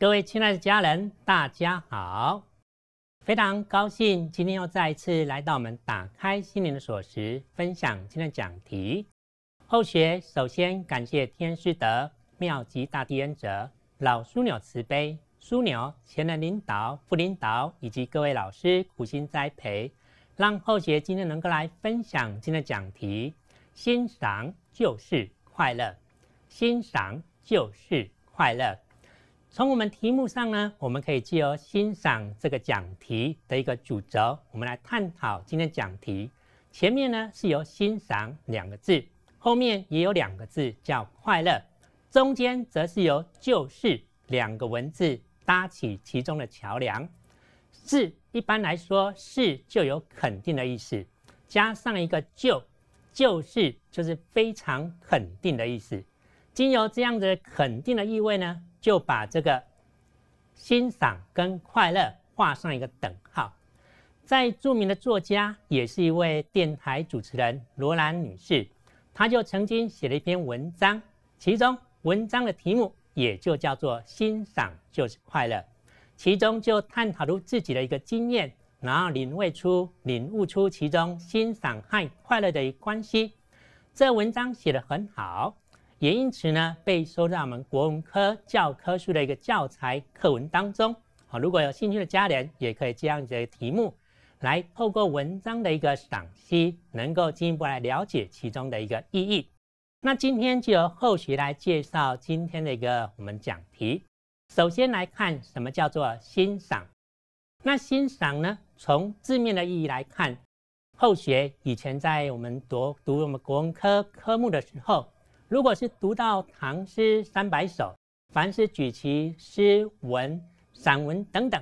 各位亲爱的家人，大家好！非常高兴今天又再一次来到我们打开心灵的锁匙，分享今天的讲题。后学首先感谢天师德妙吉大地恩泽、老枢纽慈悲、枢纽前的领导、副领导以及各位老师苦心栽培，让后学今天能够来分享今天的讲题。欣赏就是快乐，欣赏就是快乐。从我们题目上呢，我们可以借由欣赏这个讲题的一个主轴，我们来探讨今天讲题。前面呢是由“欣赏”两个字，后面也有两个字叫“快乐”，中间则是由“就是”两个文字搭起其中的桥梁。是，一般来说“是”就有肯定的意思，加上一个“就”，“就是”就是非常肯定的意思。经由这样子肯定的意味呢？就把这个欣赏跟快乐画上一个等号。在著名的作家，也是一位电台主持人罗兰女士，她就曾经写了一篇文章，其中文章的题目也就叫做“欣赏就是快乐”。其中就探讨出自己的一个经验，然后领会出、领悟出其中欣赏和快乐的一关系。这文章写得很好。也因此呢，被收在我们国文科教科书的一个教材课文当中。好，如果有兴趣的家人，也可以这样子题目来透过文章的一个赏析，能够进一步来了解其中的一个意义。那今天就由后学来介绍今天的一个我们讲题。首先来看什么叫做欣赏。那欣赏呢，从字面的意义来看，后学以前在我们读读我们国文科科目的时候。如果是读到《唐诗三百首》，凡是举其诗文、散文等等，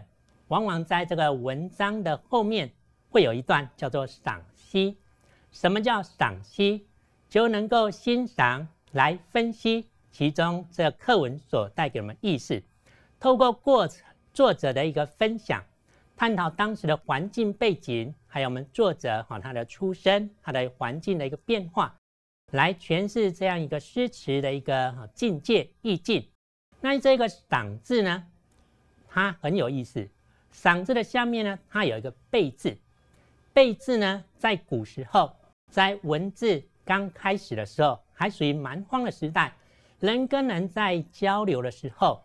往往在这个文章的后面会有一段叫做赏析。什么叫赏析？就能够欣赏来分析其中这课文所带给我们意思，透过过作者的一个分享，探讨当时的环境背景，还有我们作者哈他的出身、他的环境的一个变化。来诠释这样一个诗词的一个境界意境。那这个“赏”字呢，它很有意思。“赏”字的下面呢，它有一个“备”字。“备”字呢，在古时候，在文字刚开始的时候，还属于蛮荒的时代。人跟人在交流的时候，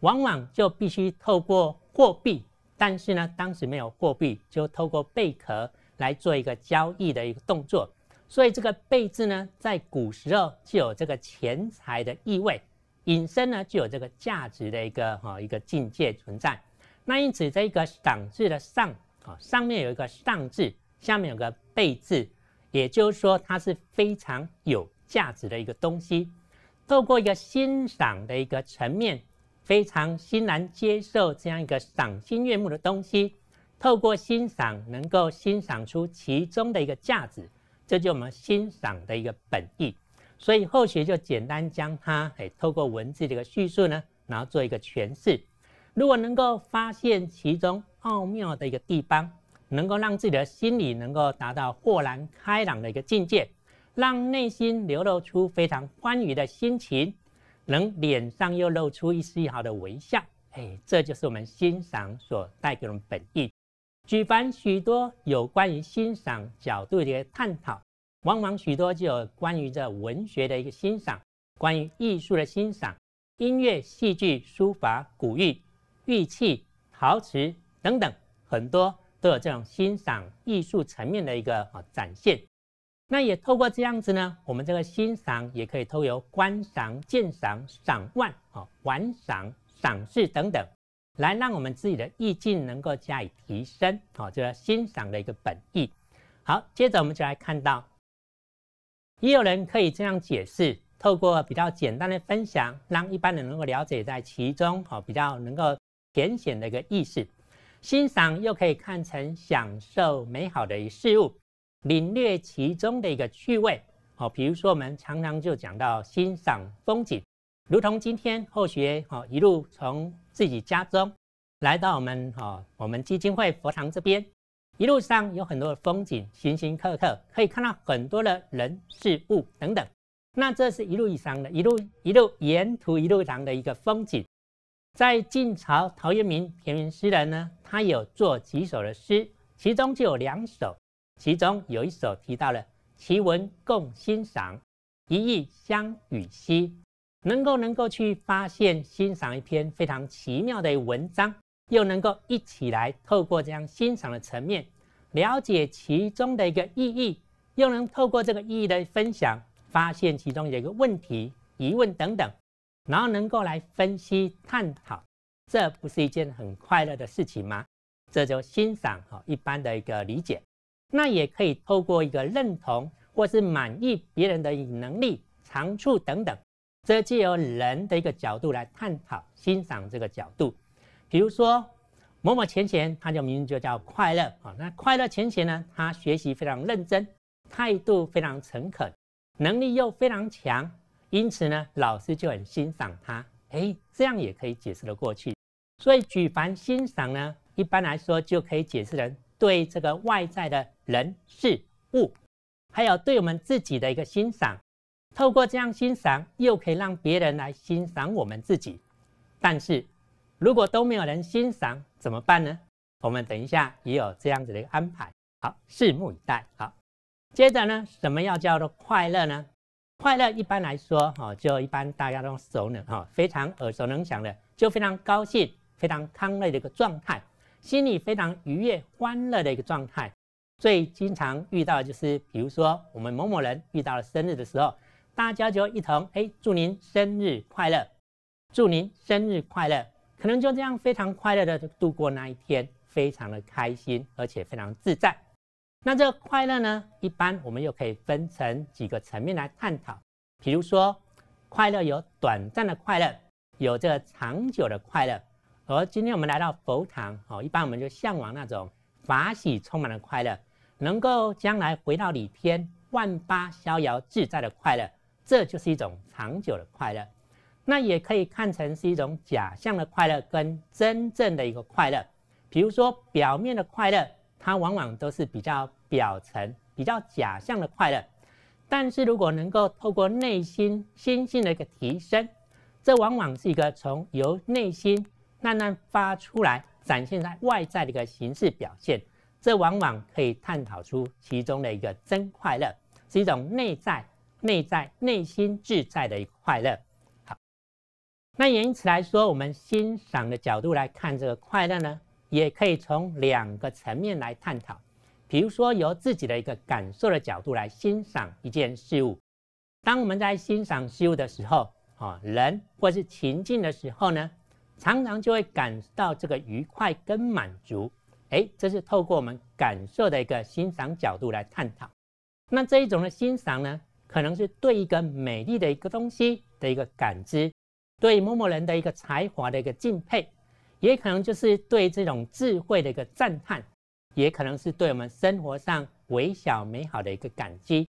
往往就必须透过货币。但是呢，当时没有货币，就透过贝壳来做一个交易的一个动作。所以这个贝字呢，在古时候就有这个钱财的意味，引申呢就有这个价值的一个哈一个境界存在。那因此，这个赏字的上啊，上面有一个上字，下面有个贝字，也就是说，它是非常有价值的一个东西。透过一个欣赏的一个层面，非常欣然接受这样一个赏心悦目的东西，透过欣赏能够欣赏出其中的一个价值。这就我们欣赏的一个本意，所以后学就简单将它诶，透过文字的一个叙述呢，然后做一个诠释。如果能够发现其中奥妙的一个地方，能够让自己的心理能够达到豁然开朗的一个境界，让内心流露出非常欢愉的心情，能脸上又露出一丝一毫的微笑，哎，这就是我们欣赏所带给我们本意。举办许多有关于欣赏角度的一个探讨，往往许多就有关于这文学的一个欣赏，关于艺术的欣赏，音乐、戏剧、书法、古玉、玉器、陶瓷等等，很多都有这种欣赏艺术层面的一个啊展现。那也透过这样子呢，我们这个欣赏也可以透过观赏、鉴赏、赏玩、啊玩赏、赏识等等。来，让我们自己的意境能够加以提升，好，这是欣赏的一个本意。好，接着我们就来看到，也有人可以这样解释：透过比较简单的分享，让一般人能够了解在其中，好，比较能够浅显的一个意思。欣赏又可以看成享受美好的一事物，领略其中的一个趣味，哦，比如说我们常常就讲到欣赏风景，如同今天后学，哦，一路从。自己家中来到我们哈，我们基金会佛堂这边，一路上有很多的风景，形形色色，可以看到很多的人事物等等。那这是一路上的一路一路沿途一路上的一个风景。在晋朝陶渊明田园诗人呢，他有做几首的诗，其中就有两首，其中有一首提到了奇文共欣赏，一意相与兮。能够能够去发现欣赏一篇非常奇妙的文章，又能够一起来透过这样欣赏的层面了解其中的一个意义，又能透过这个意义的分享发现其中有一个问题、疑问等等，然后能够来分析探讨，这不是一件很快乐的事情吗？这就欣赏哈一般的一个理解，那也可以透过一个认同或是满意别人的能力、长处等等。这借由人的一个角度来探讨、欣赏这个角度，比如说某某钱钱，他就名字就叫快乐啊。那快乐钱钱呢，他学习非常认真，态度非常诚恳，能力又非常强，因此呢，老师就很欣赏他。哎，这样也可以解释的过去。所以举凡欣赏呢，一般来说就可以解释人对这个外在的人事物，还有对我们自己的一个欣赏。透过这样欣赏，又可以让别人来欣赏我们自己。但是，如果都没有人欣赏，怎么办呢？我们等一下也有这样子的一个安排，好，拭目以待。好，接着呢，什么要叫做快乐呢？快乐一般来说，哈，就一般大家都熟能，哈，非常耳熟能详的，就非常高兴、非常康乐的一个状态，心里非常愉悦、欢乐的一个状态。最经常遇到就是，比如说我们某某人遇到了生日的时候。大家就一同哎，祝您生日快乐，祝您生日快乐。可能就这样非常快乐的度过那一天，非常的开心，而且非常自在。那这个快乐呢，一般我们又可以分成几个层面来探讨。比如说，快乐有短暂的快乐，有这个长久的快乐。而今天我们来到佛堂哦，一般我们就向往那种法喜充满的快乐，能够将来回到里天万八逍遥自在的快乐。这就是一种长久的快乐，那也可以看成是一种假象的快乐跟真正的一个快乐。比如说，表面的快乐，它往往都是比较表层、比较假象的快乐。但是如果能够透过内心心性的一个提升，这往往是一个从由内心慢慢发出来，展现在外在的一个形式表现。这往往可以探讨出其中的一个真快乐，是一种内在。内在内心自在的一个快乐，好，那也因此来说，我们欣赏的角度来看这个快乐呢，也可以从两个层面来探讨。比如说，由自己的一个感受的角度来欣赏一件事物。当我们在欣赏事物的时候，啊，人或是情境的时候呢，常常就会感到这个愉快跟满足。哎，这是透过我们感受的一个欣赏角度来探讨。那这一种的欣赏呢？可能是对一个美丽的一个东西的一个感知，对某某人的一个才华的一个敬佩，也可能就是对这种智慧的一个赞叹，也可能是对我们生活上微小美好的一个感激。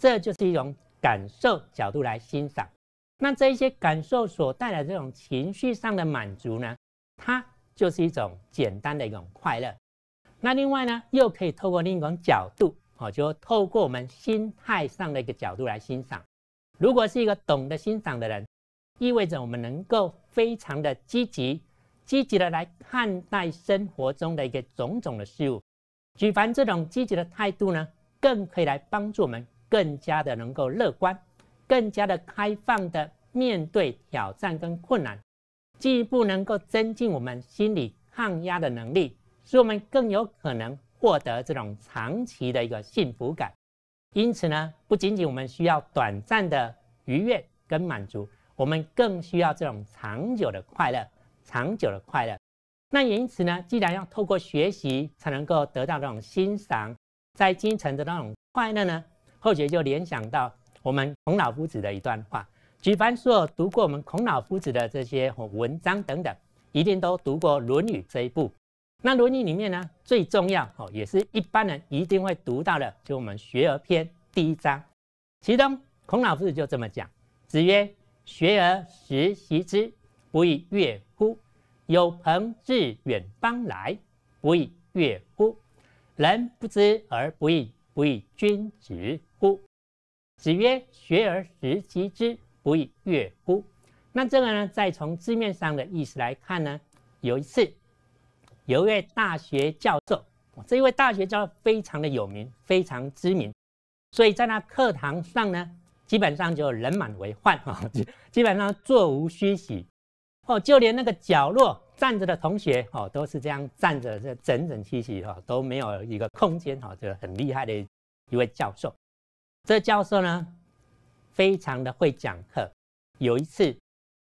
这就是一种感受角度来欣赏。那这一些感受所带来的这种情绪上的满足呢，它就是一种简单的一种快乐。那另外呢，又可以透过另一种角度。哦，就透过我们心态上的一个角度来欣赏。如果是一个懂得欣赏的人，意味着我们能够非常的积极、积极的来看待生活中的一个种种的事物。举凡这种积极的态度呢，更可以来帮助我们更加的能够乐观、更加的开放的面对挑战跟困难，进一步能够增进我们心理抗压的能力，使我们更有可能。获得这种长期的一个幸福感，因此呢，不仅仅我们需要短暂的愉悦跟满足，我们更需要这种长久的快乐，长久的快乐。那也因此呢，既然要透过学习才能够得到那种欣赏在精神的那种快乐呢，后学就联想到我们孔老夫子的一段话。举凡有读过我们孔老夫子的这些文章等等，一定都读过《论语》这一部。那《论语》里面呢，最重要哦，也是一般人一定会读到的，就我们《学而篇》第一章，其中孔老夫子就这么讲：“子曰，学而时习之，不亦说乎？有朋自远方来，不亦说乎？人不知而不愠，不亦君子乎？”子曰：“学而时习之，不亦说乎？”那这个呢，再从字面上的意思来看呢，有一次。有一位大学教授，这一位大学教授非常的有名，非常知名，所以在他课堂上呢，基本上就人满为患啊，基本上座无虚席。哦，就连那个角落站着的同学哦，都是这样站着，这整整齐齐哈都没有一个空间哈。这个很厉害的一位教授，这教授呢非常的会讲课。有一次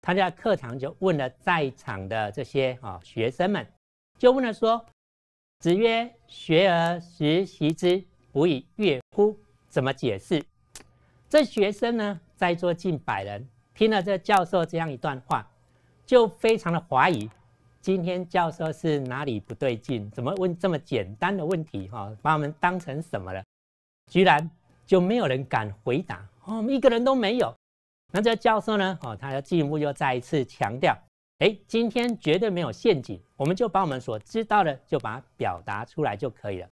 他在课堂就问了在场的这些啊学生们。就问他说：“子曰‘学而时习之，不亦说乎？’怎么解释？”这学生呢，在座近百人听了这教授这样一段话，就非常的怀疑，今天教授是哪里不对劲？怎么问这么简单的问题？哈，把我们当成什么了？居然就没有人敢回答，哦，一个人都没有。那这教授呢？哦，他的进一步又再一次强调。哎，今天绝对没有陷阱，我们就把我们所知道的，就把它表达出来就可以了。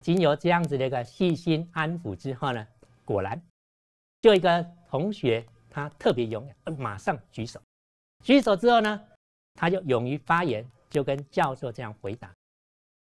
经由这样子的一个细心安抚之后呢，果然就一个同学他特别勇敢，马上举手。举手之后呢，他就勇于发言，就跟教授这样回答：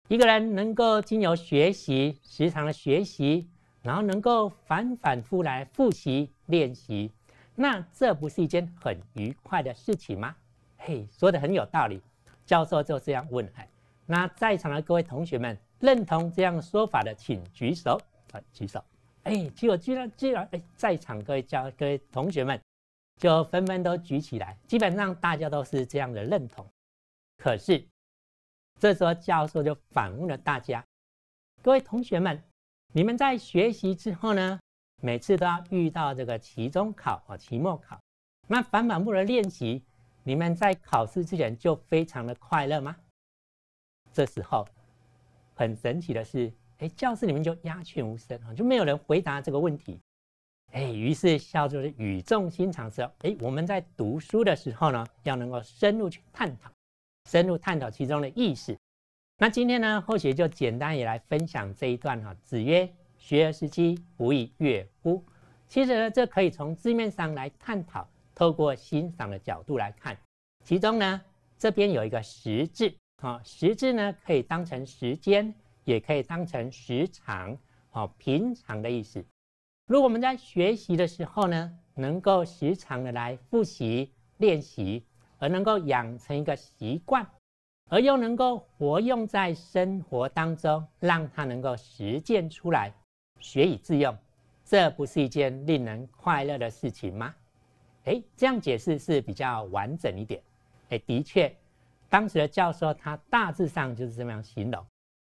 一个人能够经由学习，时常的学习，然后能够反反复来复习练习，那这不是一件很愉快的事情吗？嘿，说的很有道理。教授就这样问：“哎，那在场的各位同学们，认同这样说法的，请举手。”啊，举手。哎，结果居然居然哎，在场各位教各位同学们，就纷纷都举起来。基本上大家都是这样的认同。可是这时候教授就反问了大家：“各位同学们，你们在学习之后呢，每次都要遇到这个期中考啊、期末考，那反反复复的练习。”你们在考试之前就非常的快乐吗？这时候很神奇的是，哎，教室里面就鸦雀无声，就没有人回答这个问题。哎，于是校就是语重心长说：“哎，我们在读书的时候呢，要能够深入去探讨，深入探讨其中的意思。那今天呢，后学就简单也来分享这一段哈。子曰：‘学而时期，不亦说乎？’其实呢，这可以从字面上来探讨。”透过欣赏的角度来看，其中呢，这边有一个时字，啊，时字呢可以当成时间，也可以当成时长，啊，平常的意思。如果我们在学习的时候呢，能够时常的来复习练习，而能够养成一个习惯，而又能够活用在生活当中，让它能够实践出来，学以致用，这不是一件令人快乐的事情吗？哎，这样解释是比较完整一点。哎，的确，当时的教授他大致上就是这么样形容。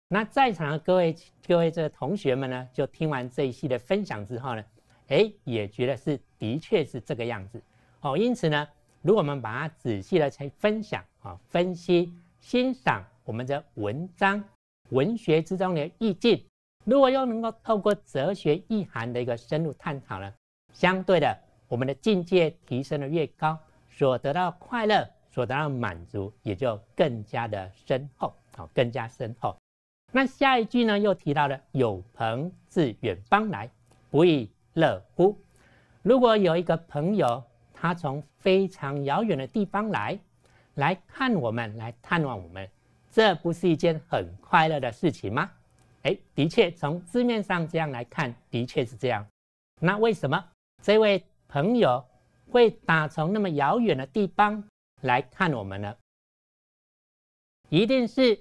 那在场的各位各位这个同学们呢，就听完这一期的分享之后呢，哎，也觉得是的确是这个样子。哦，因此呢，如果我们把它仔细的去分享啊、分析、欣赏我们的文章文学之中的意境，如果又能够透过哲学意涵的一个深入探讨呢，相对的。我们的境界提升的越高，所得到快乐、所得到满足也就更加的深厚，好，更加深厚。那下一句呢，又提到了“有朋自远方来，不亦乐乎”。如果有一个朋友，他从非常遥远的地方来，来看我们，来探望我们，这不是一件很快乐的事情吗？哎，的确，从字面上这样来看，的确是这样。那为什么这位？朋友会打从那么遥远的地方来看我们呢，一定是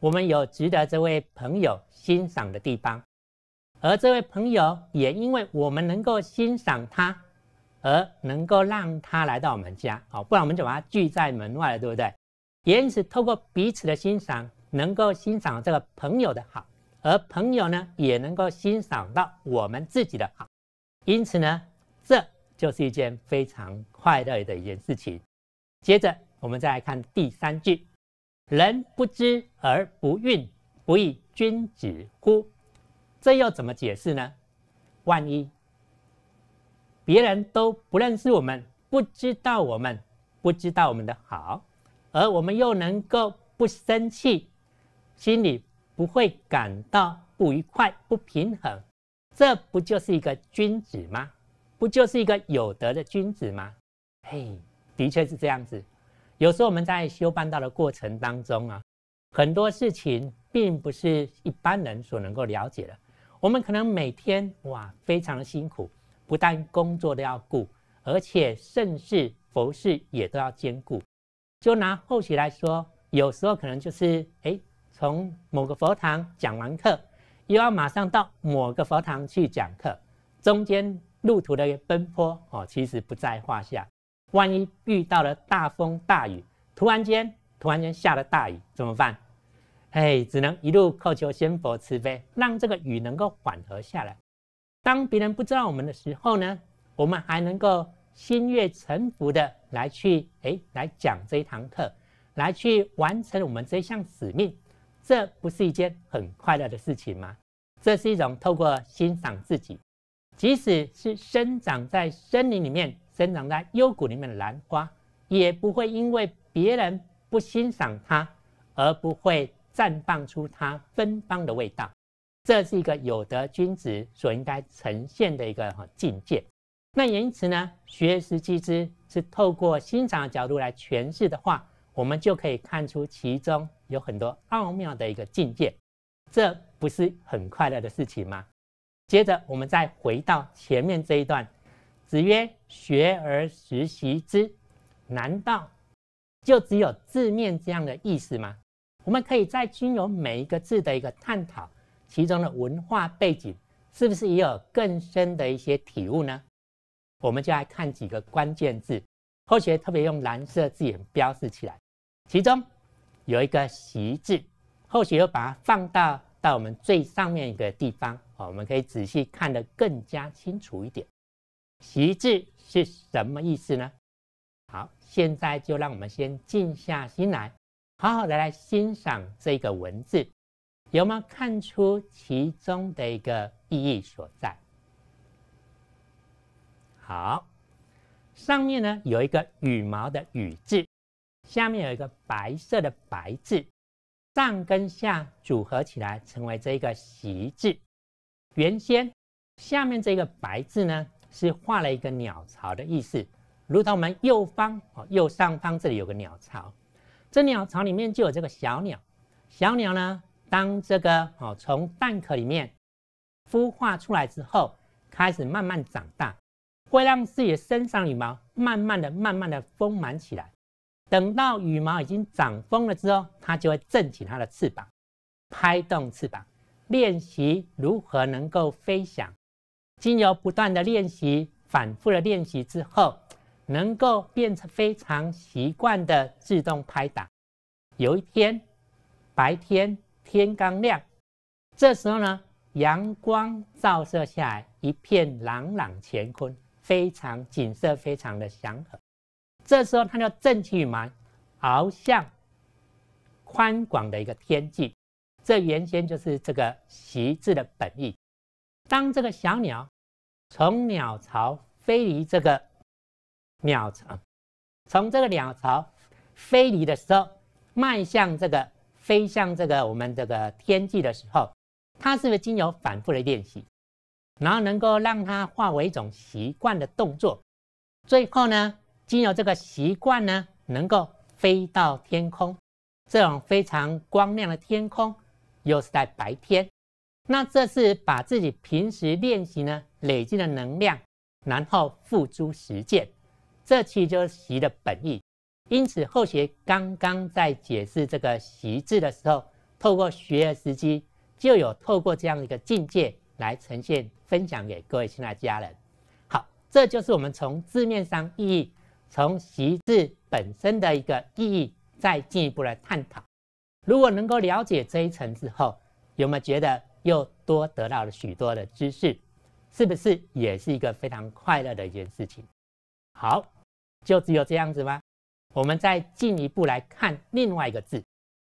我们有值得这位朋友欣赏的地方，而这位朋友也因为我们能够欣赏他，而能够让他来到我们家，哦，不然我们就把他拒在门外了，对不对？因此，透过彼此的欣赏，能够欣赏这个朋友的好，而朋友呢，也能够欣赏到我们自己的好，因此呢。就是一件非常快乐的一件事情。接着，我们再来看第三句：“人不知而不愠，不亦君子乎？”这又怎么解释呢？万一别人都不认识我们，不知道我们，不知道我们的好，而我们又能够不生气，心里不会感到不愉快、不平衡，这不就是一个君子吗？不就是一个有德的君子吗？嘿，的确是这样子。有时候我们在修办道的过程当中啊，很多事情并不是一般人所能够了解的。我们可能每天哇，非常的辛苦，不但工作都要顾，而且甚至佛事也都要兼顾。就拿后期来说，有时候可能就是哎，从某个佛堂讲完课，又要马上到某个佛堂去讲课，中间。路途的奔波哦，其实不在话下。万一遇到了大风大雨，突然间突然间下了大雨，怎么办？哎，只能一路叩求仙佛慈悲，让这个雨能够缓和下来。当别人不知道我们的时候呢，我们还能够心悦诚服的来去哎来讲这一堂课，来去完成我们这项使命，这不是一件很快乐的事情吗？这是一种透过欣赏自己。即使是生长在森林里面、生长在幽谷里面的兰花，也不会因为别人不欣赏它而不会绽放出它芬芳的味道。这是一个有德君子所应该呈现的一个境界。那因此呢？学识、机知是透过欣赏的角度来诠释的话，我们就可以看出其中有很多奥妙的一个境界。这不是很快乐的事情吗？接着，我们再回到前面这一段。子曰：“学而时习之，难道就只有字面这样的意思吗？”我们可以再经由每一个字的一个探讨，其中的文化背景是不是也有更深的一些体悟呢？我们就来看几个关键字，后学特别用蓝色字眼标示起来。其中有一个“习”字，后学又把它放到到我们最上面一个地方。哦，我们可以仔细看得更加清楚一点。习字是什么意思呢？好，现在就让我们先静下心来，好好的来欣赏这个文字，有没有看出其中的一个意义所在？好，上面呢有一个羽毛的羽字，下面有一个白色的白字，上跟下组合起来成为这一个习字。原先下面这个白字呢，是画了一个鸟巢的意思。如同我们右方哦，右上方这里有个鸟巢，这鸟巢里面就有这个小鸟。小鸟呢，当这个哦从蛋壳里面孵化出来之后，开始慢慢长大，会让自己的身上羽毛慢慢的、慢慢的丰满起来。等到羽毛已经长丰了之后，它就会振起它的翅膀，拍动翅膀。练习如何能够飞翔，经由不断的练习、反复的练习之后，能够变成非常习惯的自动拍打。有一天，白天天刚亮，这时候呢，阳光照射下来，一片朗朗乾坤，非常景色非常的祥和。这时候，它就振起羽毛，翱向宽广的一个天际。这原先就是这个“习”字的本意。当这个小鸟从鸟巢飞离这个鸟巢，从这个鸟巢飞离的时候，迈向这个飞向这个我们这个天际的时候，它是不是经由反复的练习，然后能够让它化为一种习惯的动作？最后呢，经由这个习惯呢，能够飞到天空这种非常光亮的天空。又是在白天，那这是把自己平时练习呢累积的能量，然后付诸实践，这其实就是习的本意。因此，后学刚刚在解释这个习字的时候，透过学而时机，就有透过这样的一个境界来呈现分享给各位亲爱的家人。好，这就是我们从字面上意义，从习字本身的一个意义，再进一步来探讨。如果能够了解这一层之后，有没有觉得又多得到了许多的知识？是不是也是一个非常快乐的一件事情？好，就只有这样子吗？我们再进一步来看另外一个字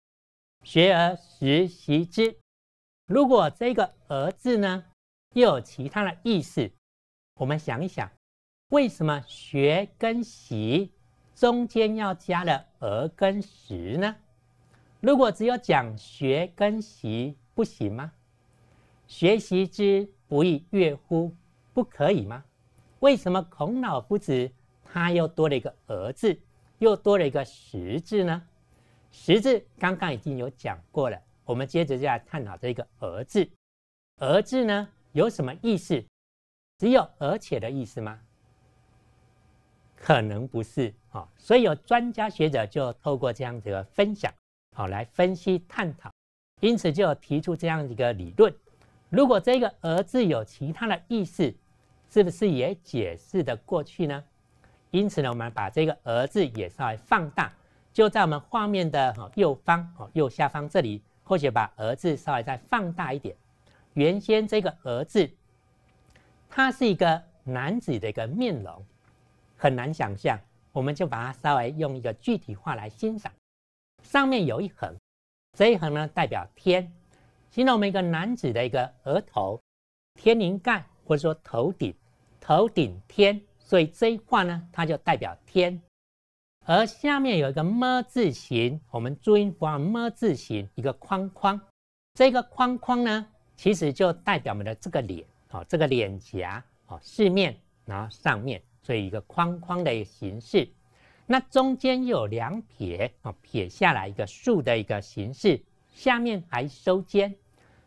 “学而时习之”。如果这个“而”字呢，又有其他的意思？我们想一想，为什么“学”跟“习”中间要加了“而”跟“时”呢？如果只有讲学跟习不行吗？学习之不亦乐乎，不可以吗？为什么孔老夫子他又多了一个“儿”字，又多了一个“十”字呢？“十”字刚刚已经有讲过了，我们接着就来探讨这个“儿”字。“儿”字呢有什么意思？只有而且的意思吗？可能不是啊，所以有专家学者就透过这样子的分享。好，来分析探讨，因此就提出这样一个理论：如果这个“儿子”有其他的意思，是不是也解释的过去呢？因此呢，我们把这个“儿子”也稍微放大，就在我们画面的右方、哦右下方这里，或者把“儿子”稍微再放大一点。原先这个“儿子”，他是一个男子的一个面容，很难想象，我们就把它稍微用一个具体化来欣赏。上面有一横，这一横呢代表天，形容我们一个男子的一个额头，天灵盖或者说头顶，头顶天，所以这一块呢它就代表天。而下面有一个么字形，我们注音符号么字形一个框框，这个框框呢其实就代表我们的这个脸，哦这个脸颊，哦四面，然后上面，所以一个框框的一个形式。那中间有两撇哦，撇下来一个竖的一个形式，下面还收尖，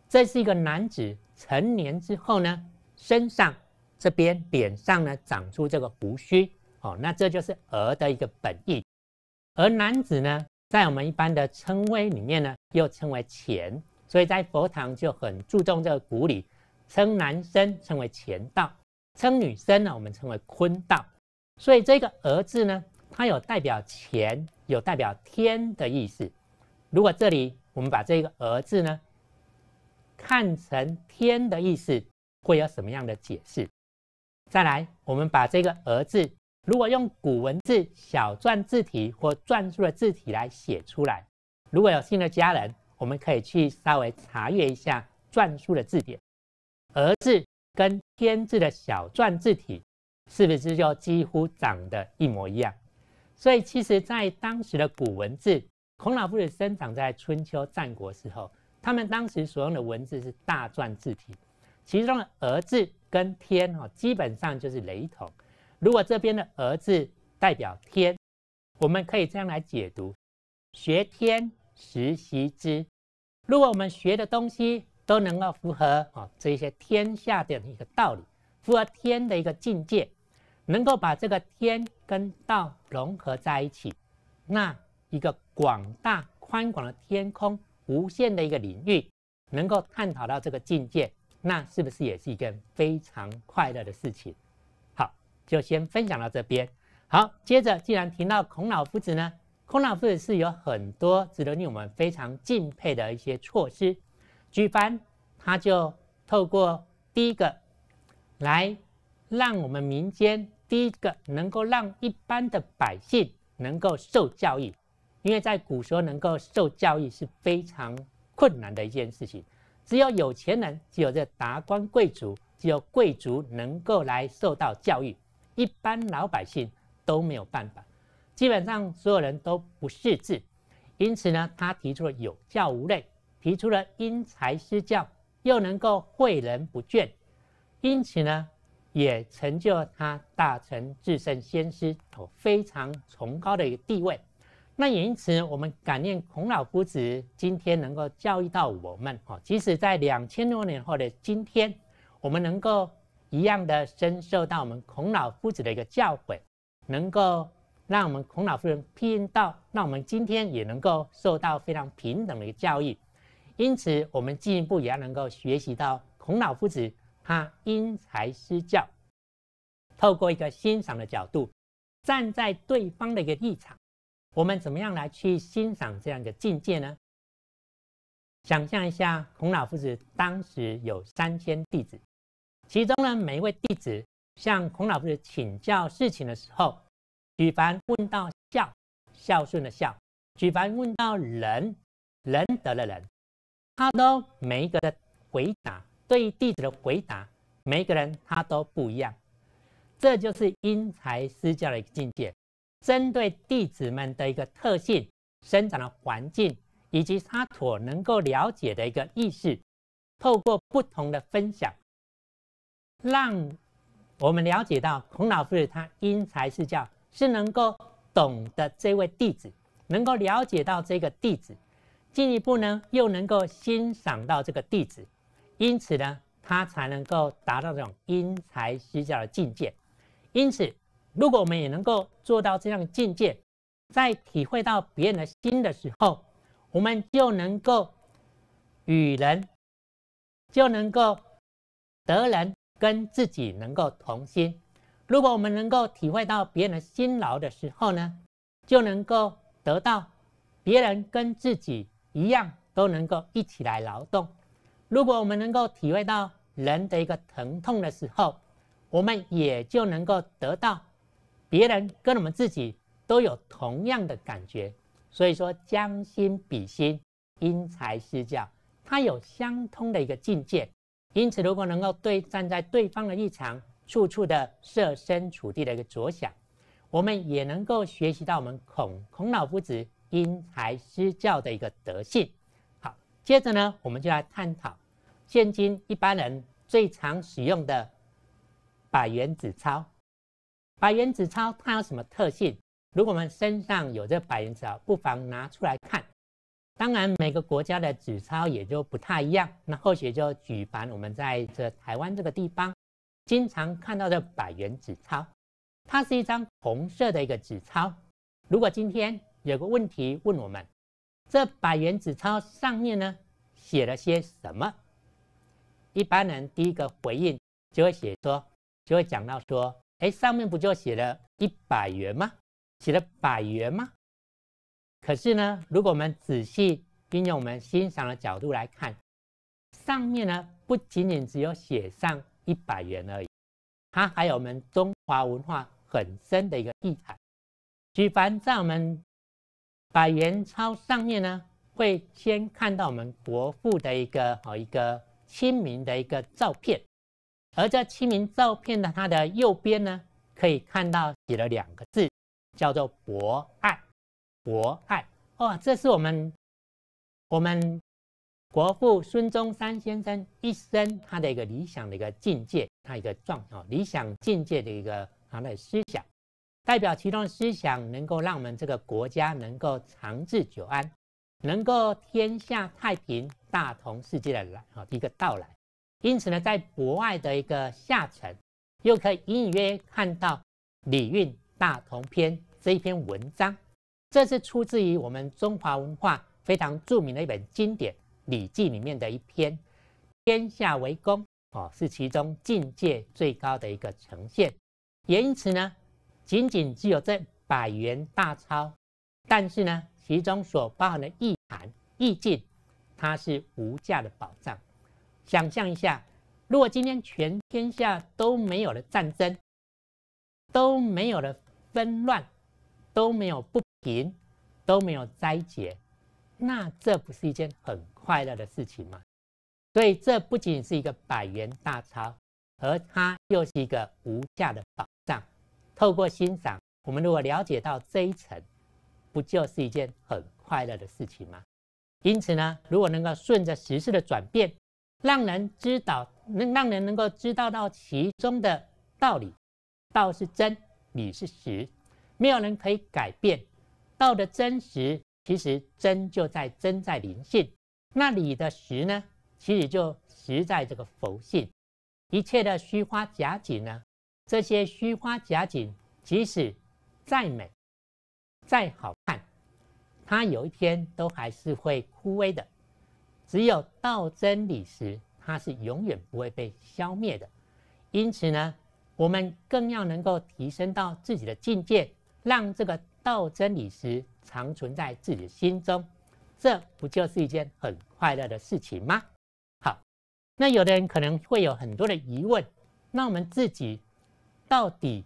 这是一个男子成年之后呢，身上这边脸上呢长出这个胡须哦，那这就是“鹅的一个本意。而男子呢，在我们一般的称谓里面呢，又称为“乾”，所以在佛堂就很注重这个古礼，称男生称为“乾道”，称女生呢，我们称为“坤道”。所以这个“儿”字呢。它有代表钱、有代表天的意思。如果这里我们把这个“儿”字呢，看成天的意思，会有什么样的解释？再来，我们把这个“儿”字，如果用古文字小篆字体或篆书的字体来写出来，如果有新的家人，我们可以去稍微查阅一下篆书的字典，“儿”字跟“天”字的小篆字体是不是就几乎长得一模一样？所以，其实，在当时的古文字，孔老夫子生长在春秋战国时候，他们当时所用的文字是大篆字体，其中的“而”字跟“天”哦，基本上就是雷同。如果这边的“而”字代表天，我们可以这样来解读：学天，实习之。如果我们学的东西都能够符合哦，这些天下的一个道理，符合天的一个境界。能够把这个天跟道融合在一起，那一个广大宽广的天空，无限的一个领域，能够探讨到这个境界，那是不是也是一件非常快乐的事情？好，就先分享到这边。好，接着既然提到孔老夫子呢，孔老夫子是有很多值得令我们非常敬佩的一些措施。举凡他就透过第一个来让我们民间。第一个能够让一般的百姓能够受教育，因为在古时候能够受教育是非常困难的一件事情，只有有钱人，只有这达官贵族，只有贵族能够来受到教育，一般老百姓都没有办法。基本上所有人都不识字，因此呢，他提出了有教无类，提出了因材施教，又能够诲人不倦，因此呢。也成就他大成至圣先师有非常崇高的一个地位。那也因此，我们感念孔老夫子今天能够教育到我们，哦，即使在两千多年后的今天，我们能够一样的深受到我们孔老夫子的一个教诲，能够让我们孔老夫人庇荫到，让我们今天也能够受到非常平等的一个教育。因此，我们进一步也要能够学习到孔老夫子。他因材施教，透过一个欣赏的角度，站在对方的一个立场，我们怎么样来去欣赏这样的境界呢？想象一下，孔老夫子当时有三千弟子，其中呢，每一位弟子向孔老夫子请教事情的时候，举凡问到孝孝顺的孝，举凡问到仁仁德的仁，他都每一个的回答。对于弟子的回答，每个人他都不一样，这就是因材施教的一个境界。针对弟子们的一个特性、生长的环境以及他所能够了解的一个意识，透过不同的分享，让我们了解到孔老夫子他因材施教，是能够懂得这位弟子，能够了解到这个弟子，进一步呢又能够欣赏到这个弟子。因此呢，他才能够达到这种因材施教的境界。因此，如果我们也能够做到这样的境界，在体会到别人的心的时候，我们就能够与人就能够得人跟自己能够同心。如果我们能够体会到别人的辛劳的时候呢，就能够得到别人跟自己一样都能够一起来劳动。如果我们能够体会到人的一个疼痛的时候，我们也就能够得到别人跟我们自己都有同样的感觉。所以说，将心比心，因材施教，它有相通的一个境界。因此，如果能够对站在对方的立场，处处的设身处地的一个着想，我们也能够学习到我们孔孔老夫子因材施教的一个德性。接着呢，我们就来探讨现今一般人最常使用的百元纸钞。百元纸钞它有什么特性？如果我们身上有这百元纸啊，不妨拿出来看。当然，每个国家的纸钞也就不太一样。那或许就举凡我们在这台湾这个地方经常看到的百元纸钞，它是一张红色的一个纸钞。如果今天有个问题问我们，这百元纸钞上面呢写了些什么？一般人第一个回应就会写说，就会讲到说，哎，上面不就写了一百元吗？写了百元吗？可是呢，如果我们仔细运用我们欣赏的角度来看，上面呢不仅仅只有写上一百元而已，它还有我们中华文化很深的一个意涵。举凡在我们百元钞上面呢，会先看到我们国父的一个哦一个清明的一个照片，而这清明照片的它的右边呢，可以看到写了两个字，叫做博爱，博爱哦，这是我们我们国父孙中山先生一生他的一个理想的一个境界，他一个状哦理想境界的一个他的思想。代表其中的思想，能够让我们这个国家能够长治久安，能够天下太平、大同世界的来啊一个到来。因此呢，在国外的一个下沉，又可以隐隐约约看到《礼运大同篇》这一篇文章，这是出自于我们中华文化非常著名的一本经典《礼记》里面的一篇。天下为公哦，是其中境界最高的一个呈现。也因此呢。仅仅只有这百元大钞，但是呢，其中所包含的意涵、意境，它是无价的宝藏。想象一下，如果今天全天下都没有了战争，都没有了纷乱，都没有不平，都没有灾劫，那这不是一件很快乐的事情吗？所以，这不仅是一个百元大钞，而它又是一个无价的宝。透过欣赏，我们如果了解到这一层，不就是一件很快乐的事情吗？因此呢，如果能够顺着时势的转变，让人知道，能让人能够知道到其中的道理，道是真，理是实，没有人可以改变道的真实。其实真就在真在灵性，那理的实呢，其实就实在这个佛性，一切的虚花假景呢。这些虚花假景，即使再美、再好看，它有一天都还是会枯萎的。只有道真理时，它是永远不会被消灭的。因此呢，我们更要能够提升到自己的境界，让这个道真理时常存在自己的心中。这不就是一件很快乐的事情吗？好，那有的人可能会有很多的疑问，那我们自己。到底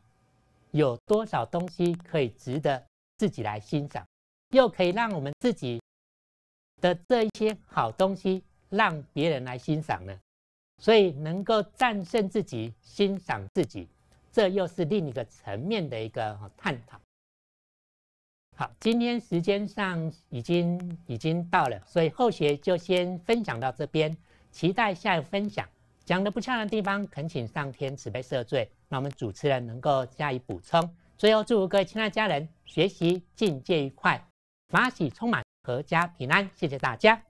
有多少东西可以值得自己来欣赏，又可以让我们自己的这一些好东西让别人来欣赏呢？所以，能够战胜自己、欣赏自己，这又是另一个层面的一个探讨。好，今天时间上已经已经到了，所以后学就先分享到这边，期待下一分享。讲的不恰当的地方，恳请上天慈悲赦罪，让我们主持人能够加以补充。最后，祝福各位亲爱的家人，学习进阶愉快，马喜充满，阖家平安，谢谢大家。